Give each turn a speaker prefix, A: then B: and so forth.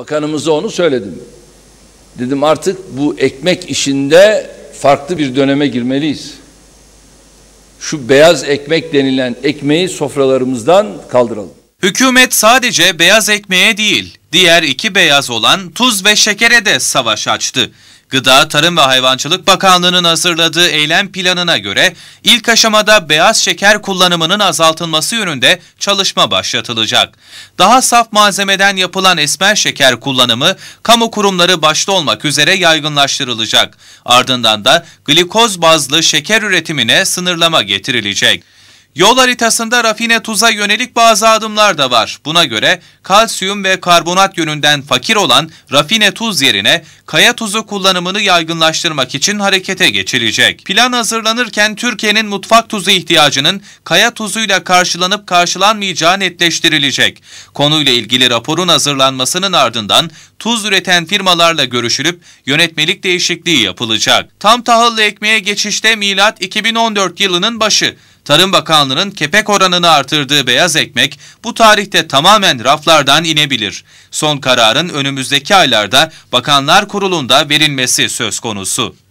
A: Bakanımıza onu söyledim. Dedim artık bu ekmek işinde farklı bir döneme girmeliyiz. Şu beyaz ekmek denilen ekmeği sofralarımızdan kaldıralım.
B: Hükümet sadece beyaz ekmeğe değil, Diğer iki beyaz olan tuz ve şekere de savaş açtı. Gıda, Tarım ve Hayvancılık Bakanlığı'nın hazırladığı eylem planına göre ilk aşamada beyaz şeker kullanımının azaltılması yönünde çalışma başlatılacak. Daha saf malzemeden yapılan esmer şeker kullanımı kamu kurumları başta olmak üzere yaygınlaştırılacak. Ardından da glikoz bazlı şeker üretimine sınırlama getirilecek. Yol haritasında rafine tuza yönelik bazı adımlar da var. Buna göre kalsiyum ve karbonat yönünden fakir olan rafine tuz yerine kaya tuzu kullanımını yaygınlaştırmak için harekete geçilecek. Plan hazırlanırken Türkiye'nin mutfak tuzu ihtiyacının kaya tuzuyla karşılanıp karşılanmayacağı netleştirilecek. Konuyla ilgili raporun hazırlanmasının ardından tuz üreten firmalarla görüşülüp yönetmelik değişikliği yapılacak. Tam tahıllı ekmeğe geçişte milat 2014 yılının başı. Tarım Bakanlığı'nın kepek oranını artırdığı beyaz ekmek bu tarihte tamamen raflardan inebilir. Son kararın önümüzdeki aylarda Bakanlar Kurulu'nda verilmesi söz konusu.